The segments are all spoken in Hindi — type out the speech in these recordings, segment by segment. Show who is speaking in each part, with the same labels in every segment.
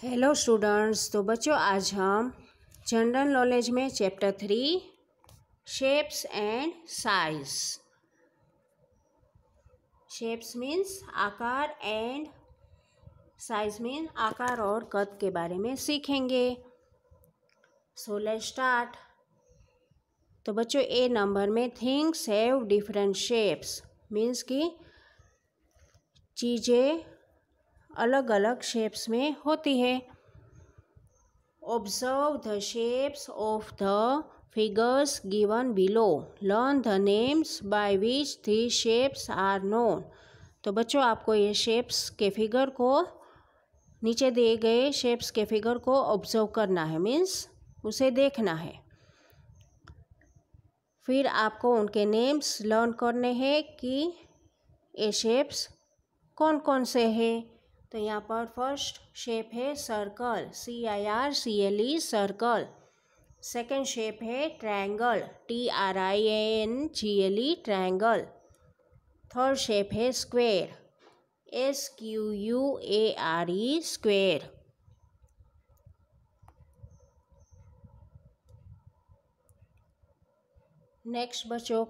Speaker 1: हेलो स्टूडेंट्स तो बच्चों आज हम जनरल नॉलेज में chapter three shapes and size shapes means आकार एंड साइज मींस आकार और कद के बारे में सीखेंगे सो लेट स्टार्ट तो बच्चों ए नंबर में things have different shapes means की चीज़ें अलग अलग शेप्स में होती है observe the shapes of the figures given below learn the names by which the shapes are known तो बच्चों आपको ये शेप्स के फिगर को नीचे दिए गए शेप्स के फिगर को ऑब्जर्व करना है मीन्स उसे देखना है फिर आपको उनके नेम्स लर्न करने हैं कि ये शेप्स कौन कौन से हैं तो यहाँ पर फर्स्ट शेप है circle C I R C L E circle second shape है triangle T R I N G L E triangle third shape है square S Q U A R E square next बच्चों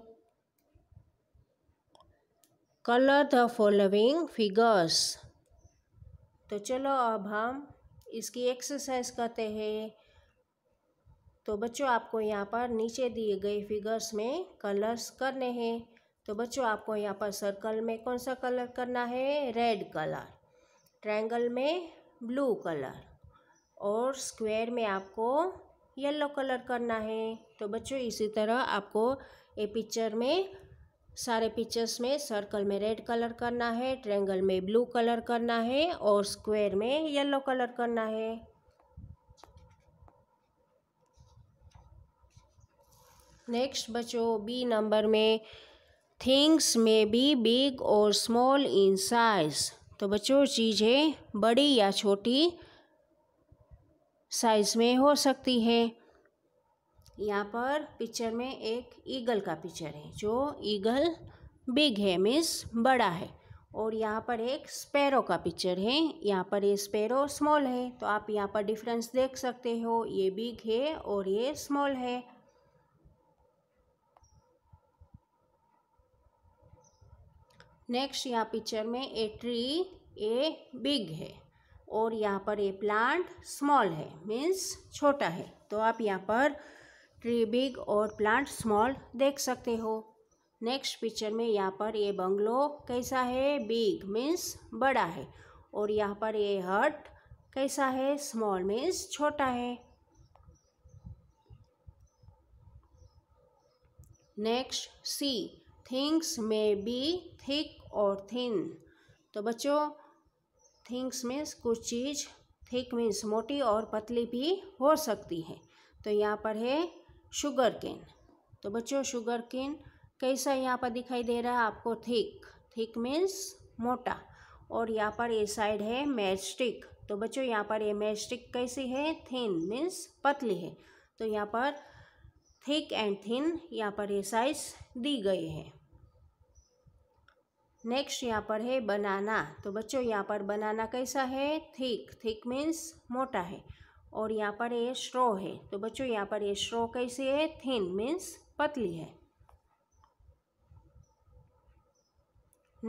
Speaker 1: कलर द फॉलोइंग फिगर्स तो चलो अब हम इसकी एक्सरसाइज करते हैं तो बच्चों आपको यहाँ पर नीचे दिए गए फिगर्स में कलर्स करने हैं तो बच्चों आपको यहाँ पर सर्कल में कौन सा कलर करना है रेड कलर ट्रायंगल में ब्लू कलर और स्क्वायर में आपको येलो कलर करना है तो बच्चों इसी तरह आपको ये पिक्चर में सारे पिक्चर्स में सर्कल में रेड कलर करना है ट्रेंगल में ब्लू कलर करना है और स्क्वायर में येलो कलर करना है नेक्स्ट बच्चों बी नंबर में थिंग्स में बी बिग और स्मॉल इन साइज तो बच्चों चीज़ें बड़ी या छोटी साइज में हो सकती है यहाँ पर पिक्चर में एक ईगल का पिक्चर है जो ईगल बिग है मीन्स बड़ा है और यहाँ पर एक स्पैरो का पिक्चर है यहाँ पर ये स्पैरो स्मॉल है तो आप यहाँ पर डिफरेंस देख सकते हो ये बिग है और ये स्मॉल है नेक्स्ट यहाँ पिक्चर में ए ट्री ए बिग है और यहाँ पर ये प्लांट स्मॉल है मीन्स छोटा है तो आप यहाँ पर ट्री बिग और प्लांट स्मॉल देख सकते हो नेक्स्ट पिक्चर में यहाँ पर ये बंगलो कैसा है बिग मीन्स बड़ा है और यहाँ पर ये हट कैसा है स्मॉल मीन्स छोटा है नेक्स्ट सी थिंग्स में बी थिक और थिन तो बच्चों थिंग्स मीन्स कुछ चीज़ थिक मीन्स मोटी और पतली भी हो सकती है तो यहाँ पर है शुगर केन तो बच्चों शुगर केन कैसा यहाँ पर दिखाई दे रहा है आपको थिक थिक मीन्स मोटा और यहाँ पर ये साइड है मैस्टिक तो बच्चों यहाँ पर ये मैस्टिक कैसी है थिन मीन्स पतली है तो यहाँ पर थिक एंड थिन यहाँ पर ये साइज दी गई है नेक्स्ट यहाँ पर है बनाना तो बच्चों यहाँ पर बनाना कैसा है थिक थिक मीन्स मोटा है और यहाँ पर ये श्रो है तो बच्चों यहाँ पर ये श्रो कैसी है थिन मीन्स पतली है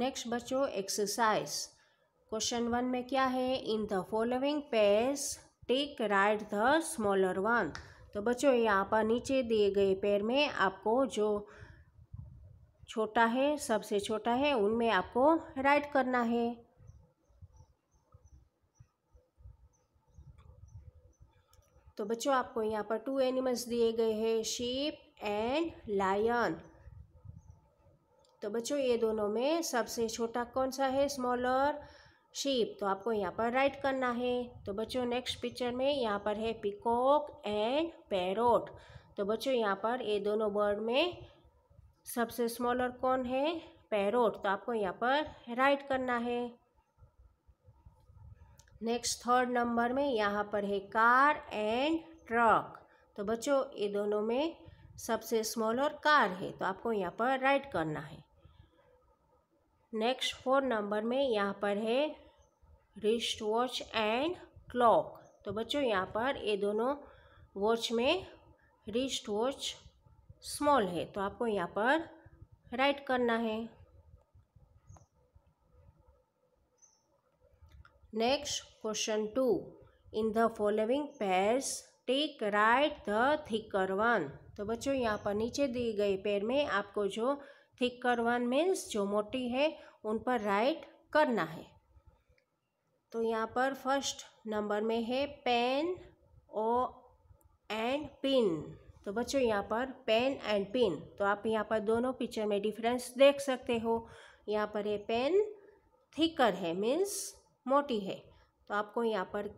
Speaker 1: नेक्स्ट बच्चों एक्सरसाइज क्वेश्चन वन में क्या है in the following pairs take write the smaller one तो बच्चों यहाँ पर नीचे दिए गए पैर में आपको जो छोटा है सबसे छोटा है उनमें आपको राइट करना है तो बच्चों आपको यहाँ पर टू एनिमल्स दिए गए हैं शीप एंड लायन तो बच्चों ये दोनों में सबसे छोटा कौन सा है स्मॉलर शीप तो आपको यहाँ पर राइट करना है तो बच्चों नेक्स्ट पिक्चर में यहाँ पर है पिकॉक एंड पैरोट तो बच्चों यहाँ पर ये दोनों बर्ड में सबसे स्मॉलर कौन है पैरोट तो आपको यहाँ पर राइट करना है नेक्स्ट थर्ड नंबर में यहाँ पर है कार एंड ट्रक तो बच्चों ये दोनों में सबसे स्मॉल और कार है तो आपको यहाँ पर राइट करना है नेक्स्ट फोर नंबर में यहाँ पर है रिस्ट वॉच एंड क्लॉक तो बच्चों यहाँ पर ये दोनों वॉच में रिस्ट वॉच स्मॉल है तो आपको यहाँ पर राइट करना है next question two in the following pairs take write the thicker one तो बच्चों यहाँ पर नीचे दिए गए पेयर में आपको जो थिकर वन मीन्स जो मोटी है उन पर राइट करना है तो यहाँ पर फर्स्ट नंबर में है पेन ओ एंड पिन तो बच्चों यहाँ पर पेन एंड पिन तो आप यहाँ पर दोनों पिक्चर में डिफरेंस देख सकते हो यहाँ पर ये पेन थिकर है मीन्स मोटी है तो आपको यहाँ पर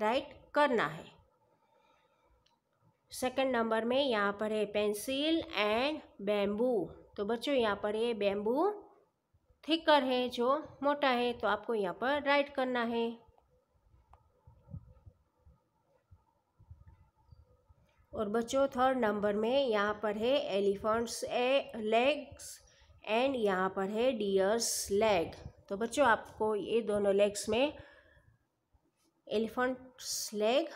Speaker 1: राइट करना है सेकंड नंबर में यहाँ पर है पेंसिल एंड बेम्बू तो बच्चों यहाँ पर ये बेम्बू थिकर है जो मोटा है तो आपको यहाँ पर राइट करना है और बच्चों थर्ड नंबर में यहाँ पर है एलिफेंट्स ए लेग्स एंड यहाँ पर है डियर्स लेग तो बच्चों आपको ये दोनों लेग्स में एलिफेंट्स लेग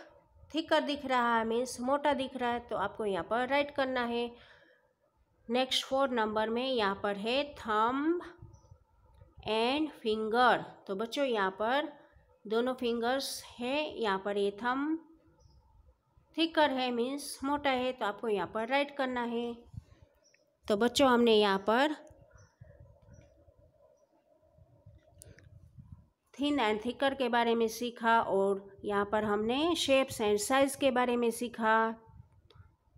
Speaker 1: थिकर दिख रहा है मीन्स मोटा दिख रहा है तो आपको यहाँ पर राइट करना है नेक्स्ट फोर नंबर में यहाँ पर है थंब एंड फिंगर तो बच्चों यहाँ पर दोनों फिंगर्स है यहाँ पर ये थंब थिकर है मीन्स मोटा है तो आपको यहाँ पर राइट करना है तो बच्चों हमने यहाँ पर थिन एंड थिकर के बारे में सीखा और यहाँ पर हमने शेप्स एंड साइज़ के बारे में सीखा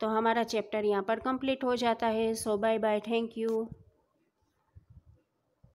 Speaker 1: तो हमारा चैप्टर यहाँ पर कंप्लीट हो जाता है so bye bye thank you